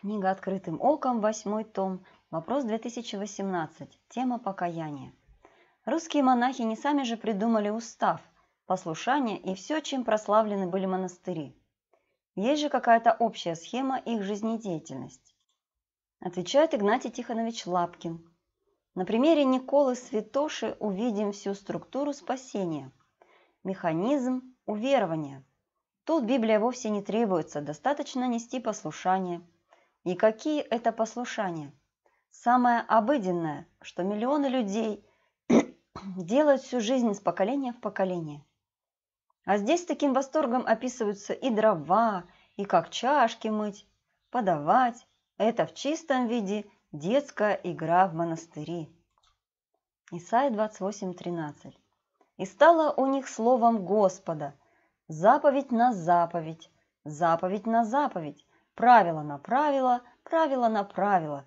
Книга «Открытым оком», восьмой том, вопрос 2018, тема «Покаяние». Русские монахи не сами же придумали устав, послушание и все, чем прославлены были монастыри. Есть же какая-то общая схема их жизнедеятельности. Отвечает Игнатий Тихонович Лапкин. На примере Николы Святоши увидим всю структуру спасения, механизм уверования. Тут Библия вовсе не требуется, достаточно нести послушание – и какие это послушания? Самое обыденное, что миллионы людей делают всю жизнь с поколения в поколение. А здесь таким восторгом описываются и дрова, и как чашки мыть, подавать. Это в чистом виде детская игра в монастыре. Исайя 28.13 И стало у них словом Господа, заповедь на заповедь, заповедь на заповедь, Правило на правило, правило на правило.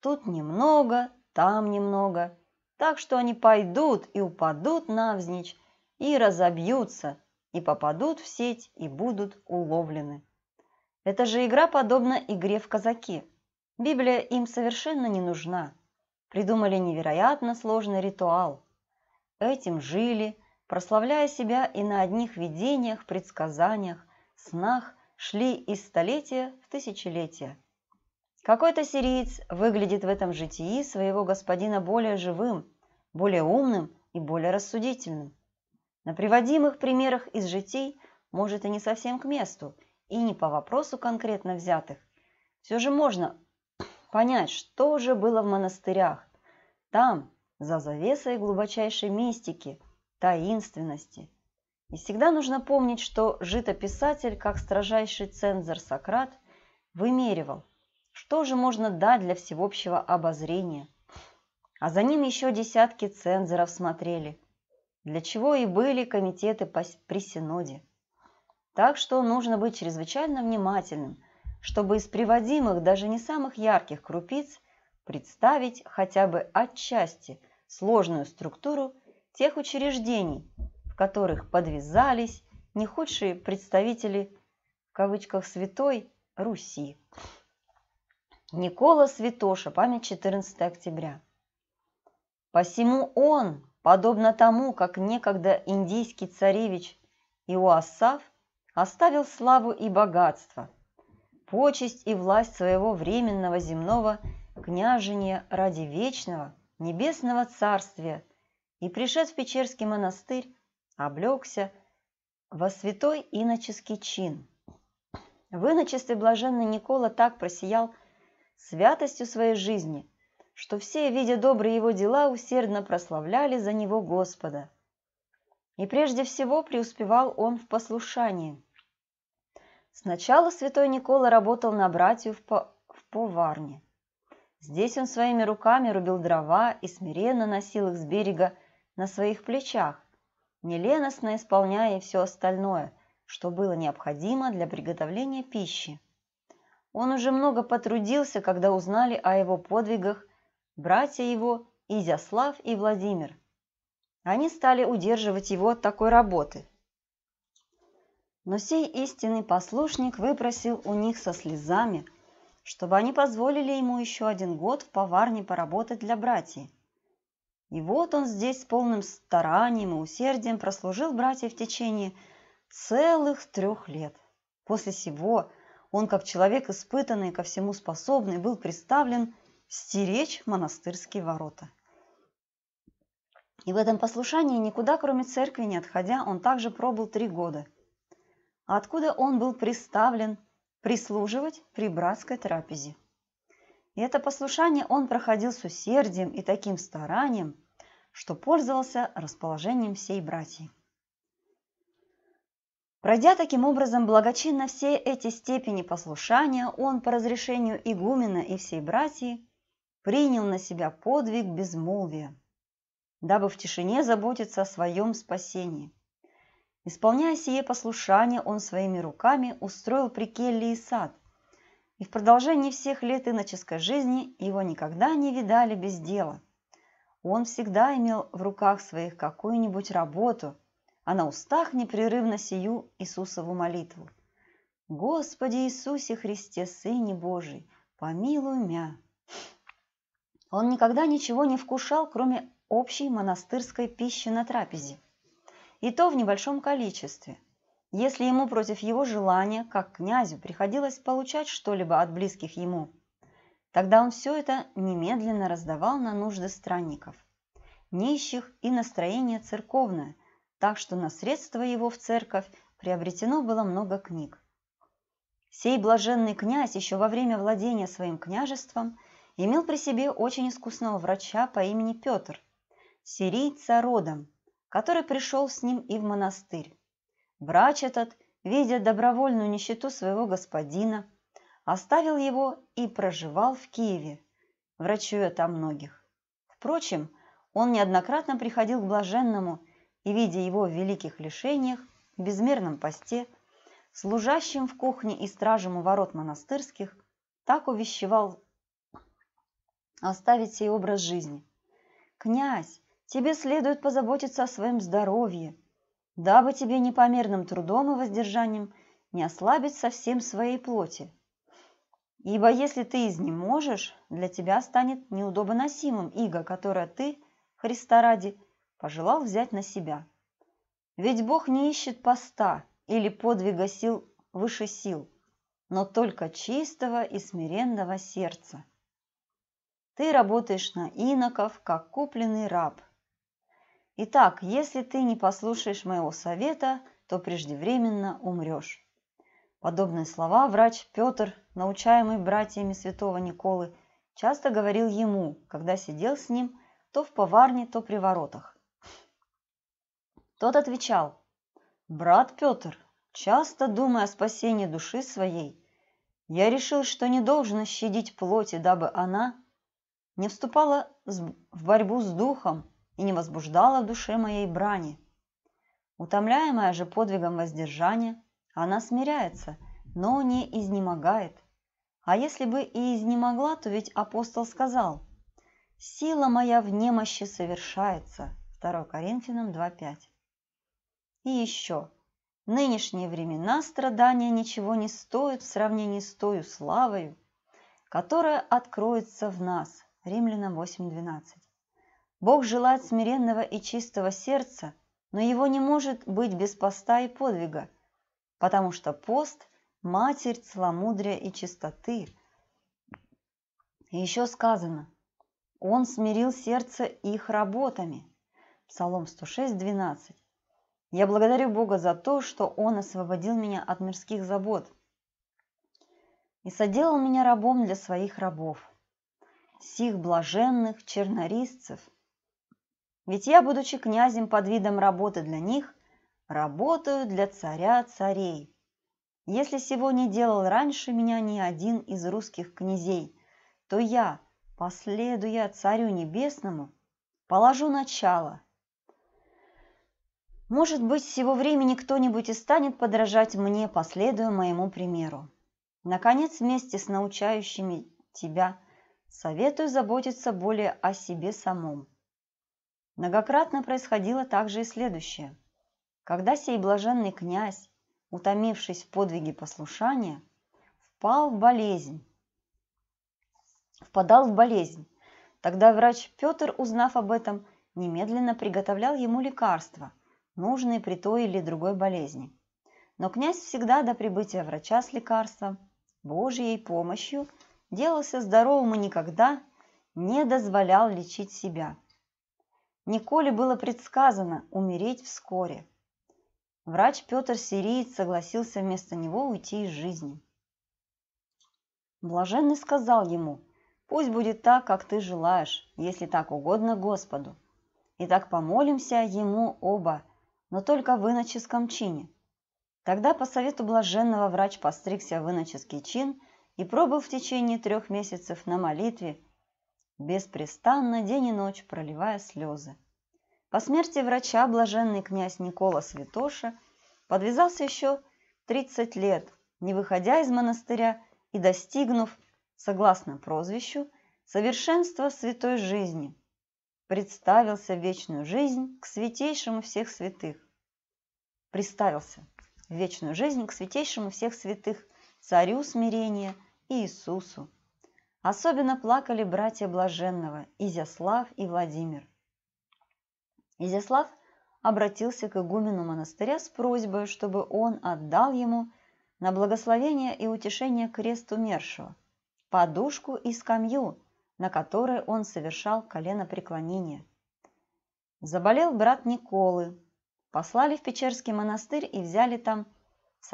Тут немного, там немного. Так что они пойдут и упадут навзничь, и разобьются, и попадут в сеть, и будут уловлены. Это же игра подобна игре в казаки. Библия им совершенно не нужна. Придумали невероятно сложный ритуал. Этим жили, прославляя себя и на одних видениях, предсказаниях, снах – шли из столетия в тысячелетие. Какой-то сириец выглядит в этом житии своего господина более живым, более умным и более рассудительным. На приводимых примерах из житий, может и не совсем к месту, и не по вопросу конкретно взятых, все же можно понять, что же было в монастырях. Там, за завесой глубочайшей мистики, таинственности, и всегда нужно помнить, что житописатель, как строжайший цензор Сократ, вымеривал, что же можно дать для всеобщего обозрения. А за ним еще десятки цензоров смотрели, для чего и были комитеты при Синоде. Так что нужно быть чрезвычайно внимательным, чтобы из приводимых, даже не самых ярких крупиц, представить хотя бы отчасти сложную структуру тех учреждений, в которых подвязались не худшие представители в кавычках «святой» Руси. Никола Святоша, память 14 октября. Посему он, подобно тому, как некогда индийский царевич Иоасав оставил славу и богатство, почесть и власть своего временного земного княжения ради вечного небесного царствия и пришед в Печерский монастырь, облегся во святой иноческий чин. В иночестве блаженный Никола так просиял святостью своей жизни, что все, видя добрые его дела, усердно прославляли за него Господа. И прежде всего преуспевал он в послушании. Сначала святой Никола работал на братью в, по... в поварне. Здесь он своими руками рубил дрова и смиренно носил их с берега на своих плечах, неленостно исполняя все остальное, что было необходимо для приготовления пищи. Он уже много потрудился, когда узнали о его подвигах братья его Изяслав и Владимир. Они стали удерживать его от такой работы. Но сей истинный послушник выпросил у них со слезами, чтобы они позволили ему еще один год в поварне поработать для братьев. И вот он здесь с полным старанием и усердием прослужил братья в течение целых трех лет. После сего он, как человек испытанный и ко всему способный, был представлен стеречь монастырские ворота. И в этом послушании никуда, кроме церкви, не отходя, он также пробыл три года. А Откуда он был представлен прислуживать при братской трапезе. И это послушание он проходил с усердием и таким старанием, что пользовался расположением всей братьи. Пройдя таким образом благочинно все эти степени послушания, он по разрешению игумена и всей братьи принял на себя подвиг безмолвия, дабы в тишине заботиться о своем спасении. Исполняя сие послушание, он своими руками устроил при Келлии сад, и в продолжении всех лет иноческой жизни его никогда не видали без дела – он всегда имел в руках своих какую-нибудь работу, а на устах непрерывно сию Иисусову молитву. «Господи Иисусе Христе, Сыне Божий, помилуй мя!» Он никогда ничего не вкушал, кроме общей монастырской пищи на трапезе. И то в небольшом количестве. Если ему против его желания, как князю, приходилось получать что-либо от близких ему – Тогда он все это немедленно раздавал на нужды странников, нищих и настроение церковное, так что на средства его в церковь приобретено было много книг. Сей блаженный князь еще во время владения своим княжеством имел при себе очень искусного врача по имени Петр, сирийца родом, который пришел с ним и в монастырь. Врач этот, видя добровольную нищету своего господина, оставил его и проживал в Киеве, врачуя там многих. Впрочем, он неоднократно приходил к блаженному и, видя его в великих лишениях, в безмерном посте, служащим в кухне и стражем у ворот монастырских, так увещевал оставить сей образ жизни. «Князь, тебе следует позаботиться о своем здоровье, дабы тебе непомерным трудом и воздержанием не ослабить совсем своей плоти. Ибо если ты из можешь, для тебя станет неудобоносимым иго, которое ты, Христа ради, пожелал взять на себя. Ведь Бог не ищет поста или подвига сил выше сил, но только чистого и смиренного сердца. Ты работаешь на иноков, как купленный раб. Итак, если ты не послушаешь моего совета, то преждевременно умрешь. Подобные слова врач Петр, научаемый братьями святого Николы, часто говорил ему, когда сидел с ним то в поварне, то при воротах. Тот отвечал, «Брат Петр, часто думая о спасении души своей, я решил, что не должен щадить плоти, дабы она не вступала в борьбу с духом и не возбуждала в душе моей брани. Утомляемая же подвигом воздержания, она смиряется, но не изнемогает. А если бы и изнемогла, то ведь апостол сказал, «Сила моя в немощи совершается». 2 Коринфянам 2.5. И еще. Нынешние времена страдания ничего не стоят в сравнении с той славою, которая откроется в нас. Римлянам 8.12. Бог желает смиренного и чистого сердца, но его не может быть без поста и подвига – потому что пост – матерь целомудрия и чистоты. И еще сказано, он смирил сердце их работами. Псалом 106, 12. Я благодарю Бога за то, что Он освободил меня от мирских забот и соделал меня рабом для своих рабов, сих блаженных чернорисцев. Ведь я, будучи князем под видом работы для них, Работаю для царя царей. Если сего не делал раньше меня ни один из русских князей, то я, последуя царю небесному, положу начало. Может быть, сего времени кто-нибудь и станет подражать мне, последуя моему примеру. Наконец, вместе с научающими тебя советую заботиться более о себе самом. Многократно происходило также и следующее – когда сей блаженный князь, утомившись в подвиге послушания, впал в болезнь, впадал в болезнь, тогда врач Петр, узнав об этом, немедленно приготовлял ему лекарства, нужные при той или другой болезни. Но князь всегда до прибытия врача с лекарством, Божьей помощью, делался здоровым и никогда не дозволял лечить себя. Николе было предсказано умереть вскоре – Врач Петр Сириец согласился вместо него уйти из жизни. Блаженный сказал ему, «Пусть будет так, как ты желаешь, если так угодно Господу. И так помолимся ему оба, но только в иноческом чине». Тогда по совету блаженного врач постригся в иноческий чин и пробыл в течение трех месяцев на молитве, беспрестанно день и ночь проливая слезы. По смерти врача блаженный князь Никола Святоша подвязался еще 30 лет, не выходя из монастыря и достигнув, согласно прозвищу, совершенства святой жизни, представился в вечную жизнь к святейшему всех святых. Представился в вечную жизнь к святейшему всех святых, царю смирения и Иисусу. Особенно плакали братья Блаженного Изяслав и Владимир. Изяслав обратился к игумену монастыря с просьбой, чтобы он отдал ему на благословение и утешение крест умершего, подушку и скамью, на которой он совершал колено коленопреклонение. Заболел брат Николы. Послали в Печерский монастырь и взяли там в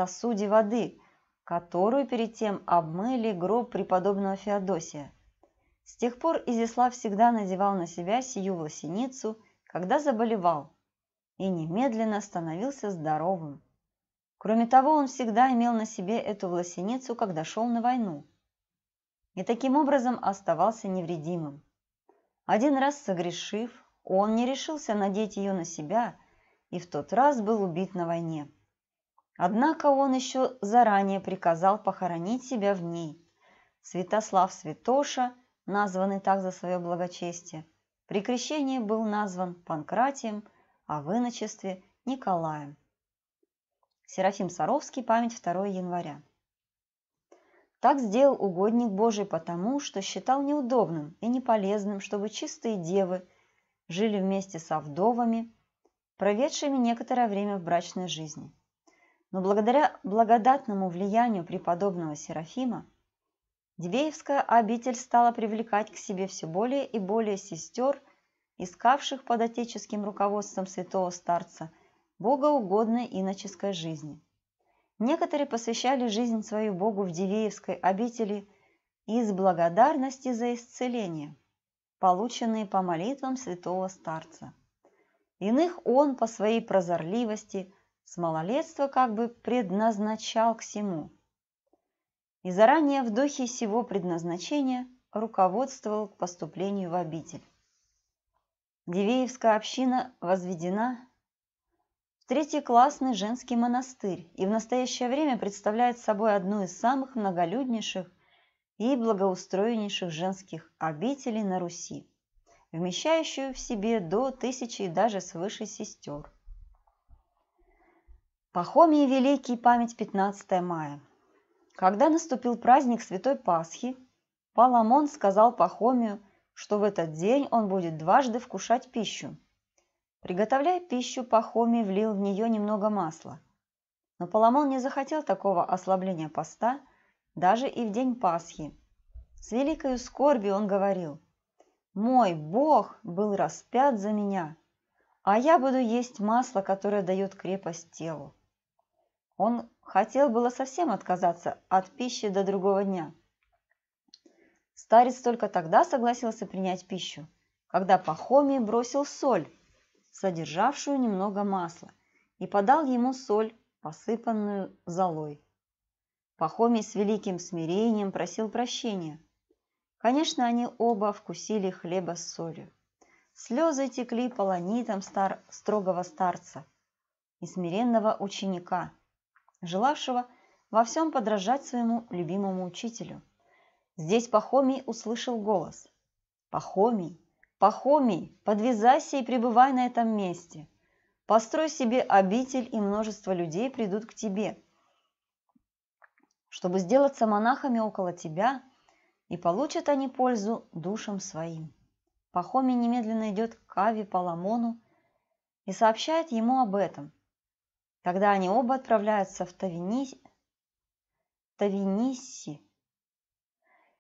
воды, которую перед тем обмыли гроб преподобного Феодосия. С тех пор Изяслав всегда надевал на себя сию власеницу когда заболевал, и немедленно становился здоровым. Кроме того, он всегда имел на себе эту власеницу, когда шел на войну, и таким образом оставался невредимым. Один раз согрешив, он не решился надеть ее на себя и в тот раз был убит на войне. Однако он еще заранее приказал похоронить себя в ней. Святослав Святоша, названный так за свое благочестие, при крещении был назван Панкратием, а в иночестве – Николаем. Серафим Саровский, память 2 января. Так сделал угодник Божий потому, что считал неудобным и неполезным, чтобы чистые девы жили вместе со вдовами, проведшими некоторое время в брачной жизни. Но благодаря благодатному влиянию преподобного Серафима Дивеевская обитель стала привлекать к себе все более и более сестер, искавших под отеческим руководством святого старца богоугодной иноческой жизни. Некоторые посвящали жизнь свою Богу в Дивеевской обители из благодарности за исцеление, полученные по молитвам святого старца. Иных он по своей прозорливости с малолетства как бы предназначал к всему – и заранее в духе сего предназначения руководствовал к поступлению в обитель. Дивеевская община возведена в третий классный женский монастырь и в настоящее время представляет собой одну из самых многолюднейших и благоустроеннейших женских обителей на Руси, вмещающую в себе до тысячи и даже свыше сестер. Пахомий Великий, память 15 мая. Когда наступил праздник Святой Пасхи, Паламон сказал Пахомию, что в этот день он будет дважды вкушать пищу. Приготовляя пищу, Пахомий влил в нее немного масла. Но Паламон не захотел такого ослабления поста даже и в день Пасхи. С великой скорбью он говорил, «Мой Бог был распят за меня, а я буду есть масло, которое дает крепость телу». Он Хотел было совсем отказаться от пищи до другого дня. Старец только тогда согласился принять пищу, когда Пахомий бросил соль, содержавшую немного масла, и подал ему соль, посыпанную золой. Пахомий с великим смирением просил прощения. Конечно, они оба вкусили хлеба с солью. Слезы текли по ланитам стар... строгого старца и смиренного ученика, желавшего во всем подражать своему любимому учителю. Здесь Пахомий услышал голос. «Пахомий, Пахомий, подвязайся и пребывай на этом месте. Построй себе обитель, и множество людей придут к тебе, чтобы сделаться монахами около тебя, и получат они пользу душам своим». Пахомий немедленно идет к Аве Паламону и сообщает ему об этом – когда они оба отправляются в Тавиниси, Тавинисси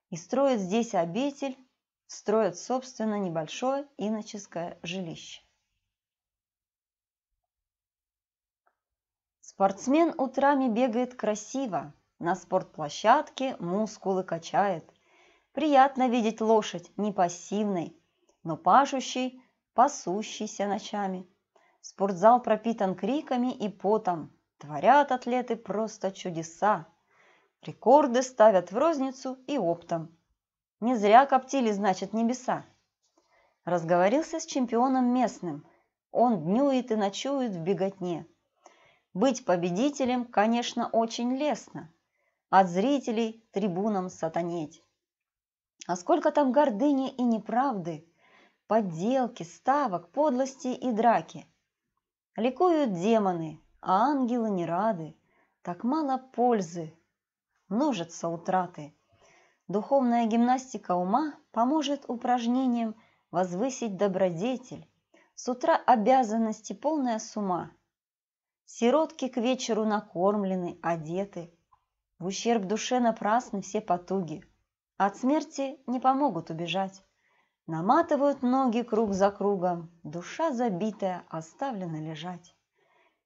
и строят здесь обитель, строят, собственно, небольшое иноческое жилище. Спортсмен утрами бегает красиво, на спортплощадке мускулы качает. Приятно видеть лошадь не пассивной, но пашущей, пасущейся ночами – Спортзал пропитан криками и потом. Творят атлеты просто чудеса. Рекорды ставят в розницу и оптом. Не зря коптили, значит, небеса. Разговорился с чемпионом местным. Он днюет и ночует в беготне. Быть победителем, конечно, очень лестно. От зрителей трибунам сатанеть. А сколько там гордыни и неправды, подделки, ставок, подлости и драки – Ликуют демоны, а ангелы не рады. Так мало пользы, множатся утраты. Духовная гимнастика ума поможет упражнением возвысить добродетель. С утра обязанности полная с ума. Сиротки к вечеру накормлены, одеты. В ущерб душе напрасны все потуги. От смерти не помогут убежать. Наматывают ноги круг за кругом, душа забитая оставлена лежать.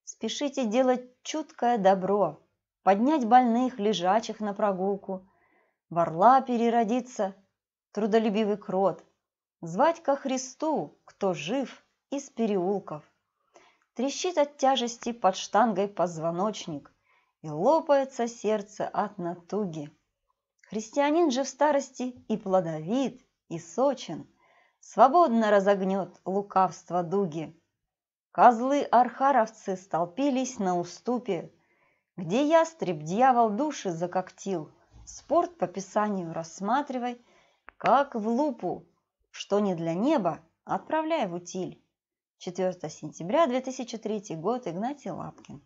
Спешите делать чуткое добро, поднять больных, лежачих на прогулку, в орла переродиться, трудолюбивый крот, звать ко Христу, кто жив, из переулков. Трещит от тяжести под штангой позвоночник, и лопается сердце от натуги. Христианин же в старости и плодовит, и сочен – свободно разогнет лукавство дуги. Козлы-архаровцы столпились на уступе, где ястреб-дьявол души закоктил. Спорт по писанию рассматривай, как в лупу, что не для неба, отправляй в утиль. 4 сентября 2003 год, Игнатий Лапкин.